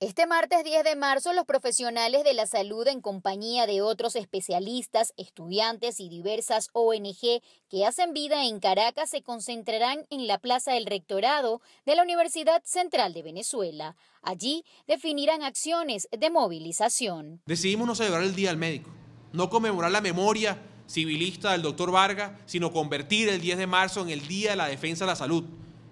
Este martes 10 de marzo, los profesionales de la salud, en compañía de otros especialistas, estudiantes y diversas ONG que hacen vida en Caracas, se concentrarán en la Plaza del Rectorado de la Universidad Central de Venezuela. Allí definirán acciones de movilización. Decidimos no celebrar el Día del Médico, no conmemorar la memoria civilista del doctor Vargas, sino convertir el 10 de marzo en el Día de la Defensa de la Salud,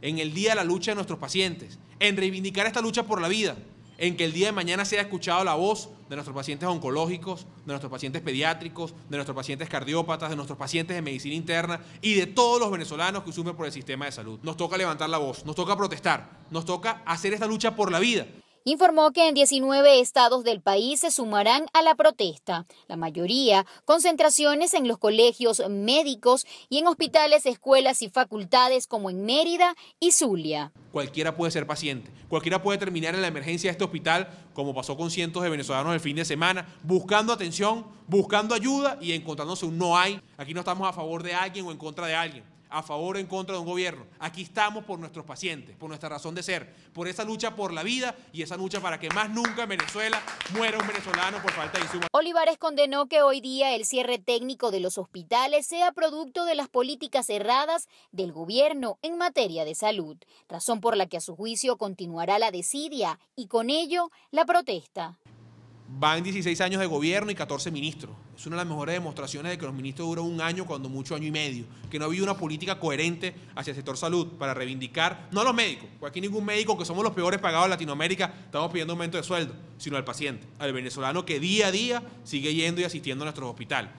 en el Día de la Lucha de nuestros pacientes, en reivindicar esta lucha por la vida en que el día de mañana sea escuchado la voz de nuestros pacientes oncológicos, de nuestros pacientes pediátricos, de nuestros pacientes cardiópatas, de nuestros pacientes de medicina interna y de todos los venezolanos que sufren por el sistema de salud. Nos toca levantar la voz, nos toca protestar, nos toca hacer esta lucha por la vida informó que en 19 estados del país se sumarán a la protesta, la mayoría concentraciones en los colegios médicos y en hospitales, escuelas y facultades como en Mérida y Zulia. Cualquiera puede ser paciente, cualquiera puede terminar en la emergencia de este hospital, como pasó con cientos de venezolanos el fin de semana, buscando atención, buscando ayuda y encontrándose un no hay. Aquí no estamos a favor de alguien o en contra de alguien a favor o en contra de un gobierno. Aquí estamos por nuestros pacientes, por nuestra razón de ser, por esa lucha por la vida y esa lucha para que más nunca en Venezuela muera un venezolano por falta de insumos. Olivares condenó que hoy día el cierre técnico de los hospitales sea producto de las políticas erradas del gobierno en materia de salud, razón por la que a su juicio continuará la desidia y con ello la protesta van 16 años de gobierno y 14 ministros. Es una de las mejores demostraciones de que los ministros duran un año, cuando mucho año y medio. Que no ha habido una política coherente hacia el sector salud para reivindicar, no a los médicos, porque aquí ningún médico, que somos los peores pagados en Latinoamérica, estamos pidiendo aumento de sueldo, sino al paciente, al venezolano que día a día sigue yendo y asistiendo a nuestros hospitales.